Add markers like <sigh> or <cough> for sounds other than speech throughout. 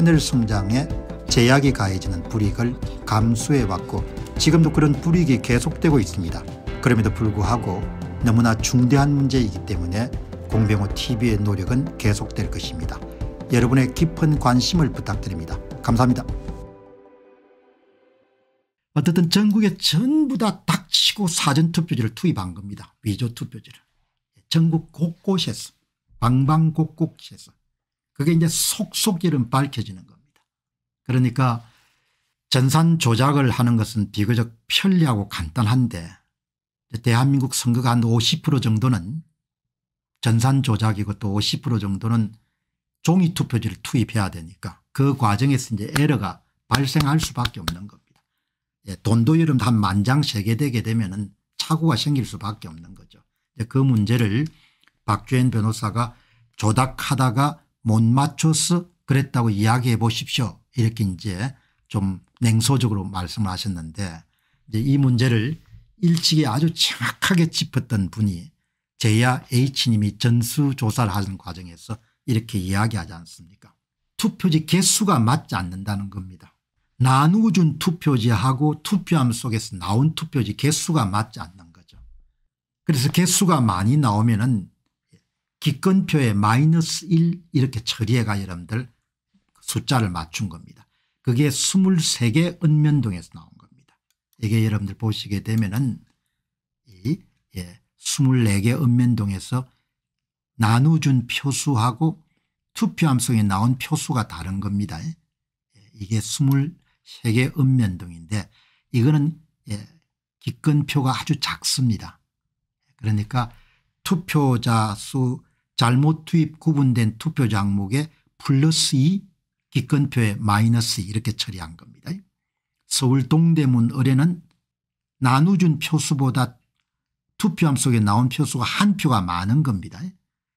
하늘 성장에 제약이 가해지는 불이익을 감수해왔고 지금도 그런 불이익이 계속되고 있습니다. 그럼에도 불구하고 너무나 중대한 문제이기 때문에 공병호 TV의 노력은 계속될 것입니다. 여러분의 깊은 관심을 부탁드립니다. 감사합니다. 어쨌든 전국에 전부 다 닥치고 사전투표지를 투입한 겁니다. 위조투표지를. 전국 곳곳에서 방방곡곡에서 그게 이제 속속일름 밝혀지는 겁니다. 그러니까 전산 조작을 하는 것은 비교적 편리하고 간단한데 대한민국 선거가 한 50% 정도는 전산 조작이고 또 50% 정도는 종이 투표지를 투입해야 되니까 그 과정에서 이제 에러가 발생할 수밖에 없는 겁니다. 예, 돈도 여름 한 만장 세계되게 되면은 착오가 생길 수밖에 없는 거죠. 그 문제를 박주현 변호사가 조작하다가 못 맞춰서 그랬다고 이야기해 보십시오. 이렇게 이제 좀 냉소적으로 말씀을 하셨는데 이제 이 문제를 일찍이 아주 정확하게 짚었던 분이 제야 H님이 전수조사를 하는 과정에서 이렇게 이야기하지 않습니까 투표지 개수가 맞지 않는다는 겁니다. 나누어준 투표지하고 투표함 속에서 나온 투표지 개수가 맞지 않는 거죠. 그래서 개수가 많이 나오면 은 기권표에 마이너스 1 이렇게 처리해가 여러분들 숫자를 맞춘 겁니다. 그게 23개 은면동에서 나온 겁니다. 이게 여러분들 보시게 되면은 예, 24개 은면동에서 나누준 표수하고 투표 함성에 나온 표수가 다른 겁니다. 예, 이게 23개 읍면동인데 이거는 예, 기권표가 아주 작습니다. 그러니까 투표자 수 잘못 투입 구분된 투표 장목에 플러스 2 기권표에 마이너스 2 이렇게 처리한 겁니다. 서울 동대문 의뢰는 나누준 표수보다 투표함 속에 나온 표수가 한 표가 많은 겁니다.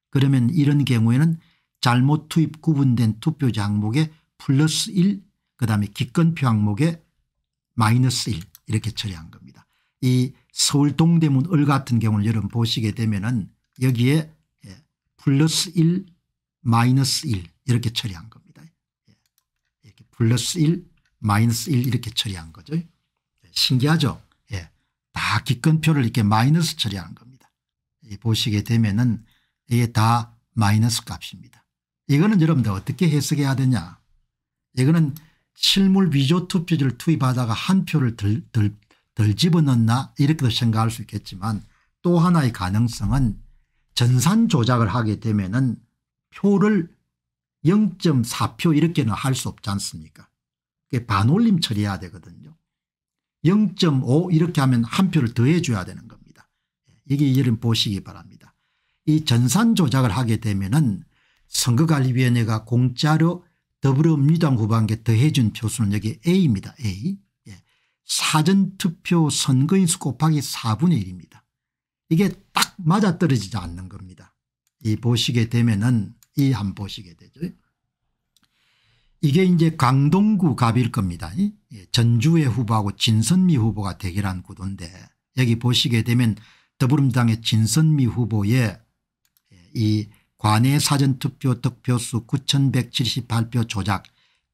그러면 이런 경우에는 잘못 투입 구분된 투표 장목에 플러스 1 그다음에 기권표 항목에 마이너스 1 이렇게 처리한 겁니다. 이 서울 동대문 을 같은 경우는 여러분 보시게 되면 은 여기에 플러스 1 마이너스 1 이렇게 처리한 겁니다. 예. 이렇게 플러스 1 마이너스 1 이렇게 처리한 거죠. 예, 신기하죠. 예. 다 기권표를 이렇게 마이너스 처리한 겁니다. 보시게 되면은 이게 다 마이너스 값입니다. 이거는 여러분들 어떻게 해석해야 되냐. 이거는 실물 위조 투표지를 투입하다가 한 표를 덜, 덜, 덜 집어넣나 이렇게도 생각할 수 있겠지만 또 하나의 가능성은 전산 조작을 하게 되면은 표를 0.4표 이렇게는 할 수 없지 않습니까? 그게 반올림 처리해야 되거든요. 0.5 이렇게 하면 한 표를 더해 줘야 되는 겁니다. 이게 여러분 보시기 바랍니다. 이 전산 조작을 하게 되면은 선거관리위원회가 공짜로 더불어민주당 후반기에 더해준 표수는 여기 A입니다. A. 예. 사전투표 선거인수 곱하기 4분의 1입니다. 이게 딱 맞아떨어지지 않는 겁니다. 이 보시게 되면은 이한 보시게 되죠. 이게 이제 강동구 갑일 겁니다. 예, 전주의 후보하고 진선미 후보가 대결한 구도인데 여기 보시게 되면 더불어민당의 진선미 후보의 예, 이 관내 사전투표 득표수 9178표 조작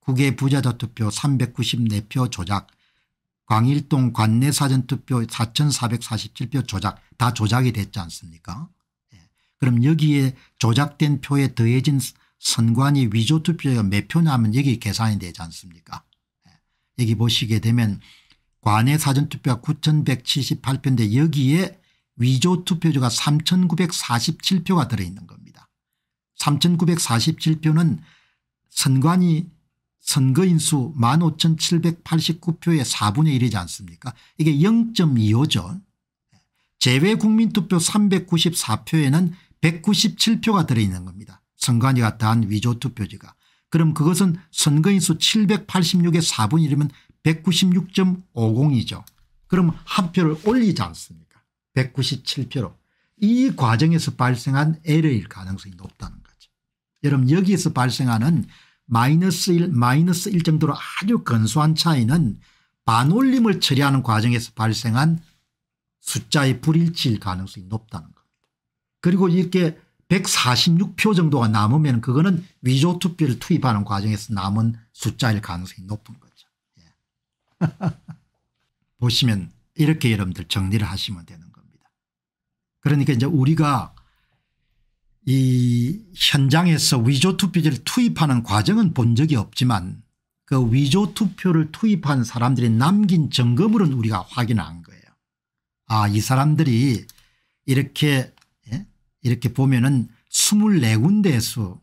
국외 부자자 투표 394표 조작 광일동 관내 사전투표 4447표 조작 다 조작이 됐지 않습니까 예. 그럼 여기에 조작된 표에 더해진 선관위 위조투표가 몇 표냐면 여기 계산이 되지 않습니까 예. 여기 보시게 되면 관내 사전투표가 9178표인데 여기에 위조투표가 3947표가 들어있는 겁니다. 3947표는 선관위 선거인 수 15,789표의 4분의 1이지 않습니까 이게 0.25죠. 제외 국민투표 394표에는 197표가 들어있는 겁니다. 선관위가 단 위조투표지가. 그럼 그것은 선거인수 786의 4분의 1이면 196.50이죠. 그럼 한 표를 올리지 않습니까 197표로. 이 과정에서 발생한 에러일 가능성이 높다는 거죠. 여러분 여기에서 발생하는 마이너스 1 마이너스 1 정도로 아주 근소한 차이는 반올림을 처리하는 과정에서 발생한 숫자의 불일치일 가능성이 높다는 겁니다. 그리고 이렇게 146표 정도가 남으면 그거는 위조 투표를 투입하는 과정에서 남은 숫자일 가능성이 높은 거죠. 예. <laughs> 보시면 이렇게 여러분들 정리를 하시면 되는 겁니다. 그러니까 이제 우리가 이 현장에서 위조 투표지를 투입하는 과정은 본 적이 없지만 그 위조 투표를 투입한 사람들이 남긴 점검으로는 우리가 확인한 거예요. 아이 사람들이 이렇게 예? 이렇게 보면은 24군데에서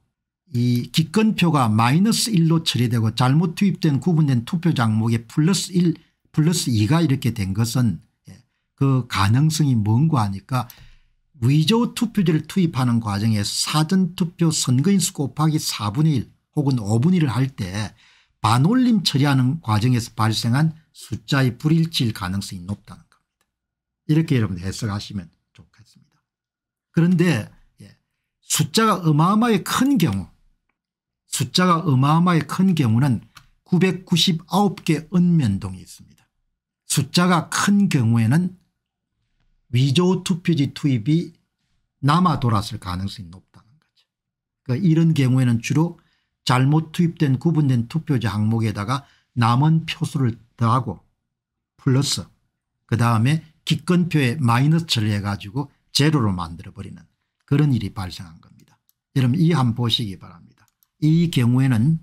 이 기권표가 마이너스 1로 처리되고 잘못 투입된 구분된 투표 장목에 플러스 1 플러스 2가 이렇게 된 것은 예? 그 가능성이 뭔고 하니까 위조 투표지를 투입하는 과정에 사전투표 선거인수 곱하기 4분의 1 혹은 5분의 1을 할 때 반올림 처리하는 과정에서 발생한 숫자의 불일치일 가능성이 높다는 겁니다. 이렇게 여러분 해석하시면 좋겠습니다. 그런데 예, 숫자가 어마어마하게 큰 경우 숫자가 어마어마하게 큰 경우는 999개 의 읍면동이 있습니다. 숫자가 큰 경우에는 위조 투표지 투입이 남아 돌았을 가능성이 높다는 거죠. 그러니까 이런 경우에는 주로 잘못 투입된 구분된 투표지 항목에다가 남은 표수를 더하고 플러스 그 다음에 기권표에 마이너스 처해 가지고 제로로 만들어버리는 그런 일이 발생한 겁니다. 여러분 이한 보시기 바랍니다. 이 경우에는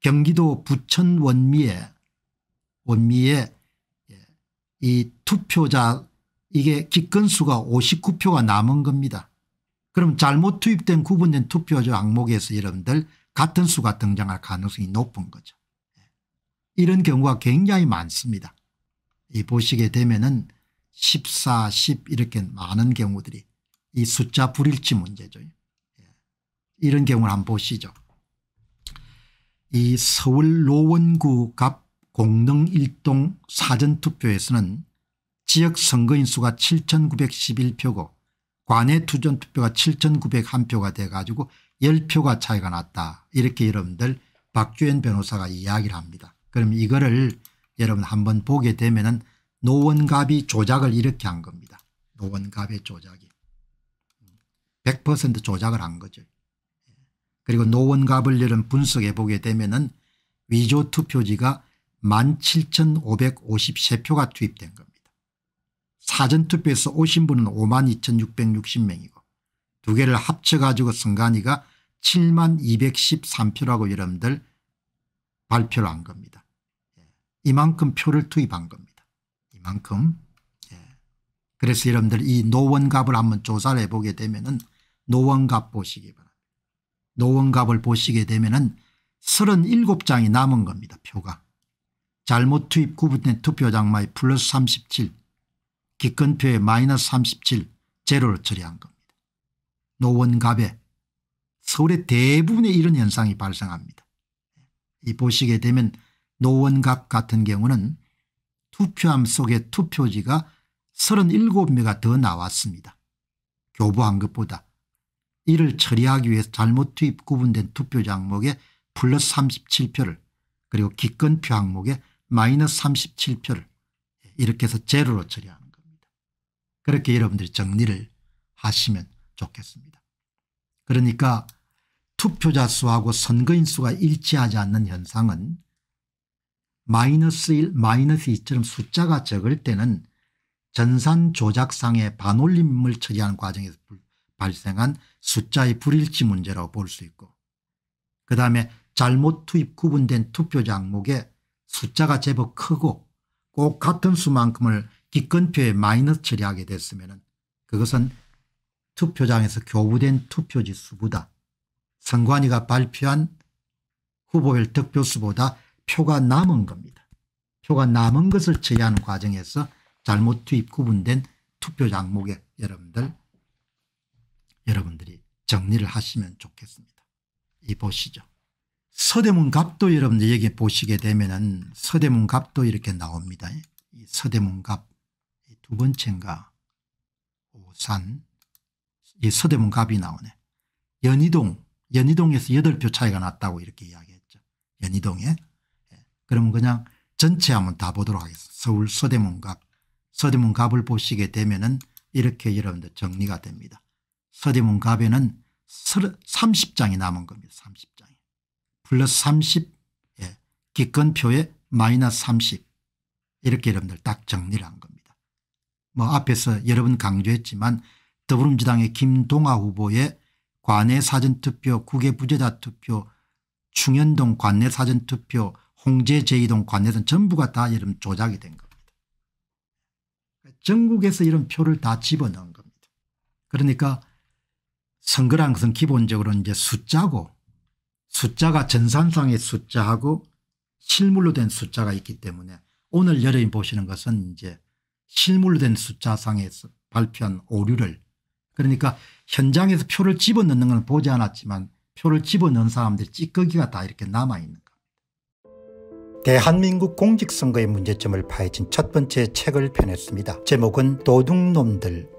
경기도 부천 원미에 원미에 예, 이 투표자 이게 기권수가 59표가 남은 겁니다. 그럼 잘못 투입된 구분된 투표조 항목에서 여러분들 같은 수가 등장할 가능성이 높은 거죠. 예. 이런 경우가 굉장히 많습니다. 이 보시게 되면은 14, 10 이렇게 많은 경우들이 이 숫자 불일치 문제죠. 예. 이런 경우를 한번 보시죠. 이 서울 노원구 갑 공릉 1동 사전투표에서는 지역 선거인 수가 7911표고 관외 투전투표가 7901표가 돼 가지고 10표가 차이가 났다 이렇게 여러분들 박주현 변호사가 이야기를 합니다. 그럼 이거를 여러분 한번 보게 되면 은 노원갑이 조작을 이렇게 한 겁니다. 노원갑의 조작이 100% 조작을 한 거죠. 그리고 노원갑을 여러분 분석해 보게 되면 은 위조 투표지가 17,553표가 투입된 겁니다. 사전투표에서 오신 분은 5만 2660명이고 두 개를 합쳐가지고 선관위가 7만 213표라고 여러분들 발표를 한 겁니다. 예. 이만큼 표를 투입한 겁니다. 이만큼. 예. 그래서 여러분들 이 노원갑을 한번 조사를 해보게 되면 은 노원갑 보시기 바랍니다. 노원갑을 보시게 되면 은 37장이 남은 겁니다. 표가. 잘못 투입 구분된투표장마이 플러스 37 기권표에 마이너스 37 제로를 처리한 겁니다. 노원갑에 서울의 대부분의 이런 현상이 발생합니다. 이 보시게 되면 노원갑 같은 경우는 투표함 속에 투표지가 37매가 더 나왔습니다. 교부한 것보다 이를 처리하기 위해서 잘못 투입 구분된 투표지 목에 플러스 37표를 그리고 기권표 항목에 마이너스 37표를 이렇게 해서 제로로 처리합니다. 그렇게 여러분들이 정리를 하시면 좋겠습니다. 그러니까 투표자 수하고 선거인 수가 일치하지 않는 현상은 마이너스 1, 마이너스 2처럼 숫자가 적을 때는 전산 조작상의 반올림을 처리하는 과정에서 발생한 숫자의 불일치 문제라고 볼 수 있고 그다음에 잘못 투입 구분된 투표 장목에 숫자가 제법 크고 꼭 같은 수만큼을 기권표에 마이너스 처리하게 됐으면 그것은 투표장에서 교부된 투표지 수보다 선관위가 발표한 후보별 득표수보다 표가 남은 겁니다. 표가 남은 것을 처리하는 과정에서 잘못 투입 구분된 투표 장목에 여러분들 여러분들이 정리를 하시면 좋겠습니다. 이 보시죠. 서대문 갑도 여러분들 여기 보시게 되면은 서대문 갑도 이렇게 나옵니다. 서대문 갑두 번째인가 오산 예, 서대문 갑이 나오네. 연희동 연희동에서 8표 차이가 났다고 이렇게 이야기했죠. 연희동에. 예. 그러면 그냥 전체 한번 다 보도록 하겠습니다. 서울 서대문 갑. 서대문 갑을 보시게 되면 은 이렇게 여러분들 정리가 됩니다. 서대문 갑에는 30장이 남은 겁니다. 30장이. 플러스 30 예. 기권표에 마이너스 30 이렇게 여러분들 딱 정리를 한 겁니다. 뭐 앞에서 여러 번 강조했지만 더불어민주당의 김동아 후보의 관내 사전투표 국외 부재자 투표 충현동 관내 사전투표 홍제 제2동 관내선 전부가 다 이런 조작이 된 겁니다. 전국에서 이런 표를 다 집어넣은 겁니다. 그러니까 선거란 것은 기본적으로 이제 숫자고 숫자가 전산상의 숫자하고 실물로 된 숫자가 있기 때문에 오늘 여러분이 보시는 것은 이제 실물된 숫자상에서 발표한 오류를 그러니까 현장에서 표를 집어넣는 건 보지 않았지만 표를 집어넣은 사람들 찌꺼기가 다 이렇게 남아있는 겁니다. 대한민국 공직선거의 문제점을 파헤친 첫 번째 책을 펴냈습니다. 제목은 도둑놈들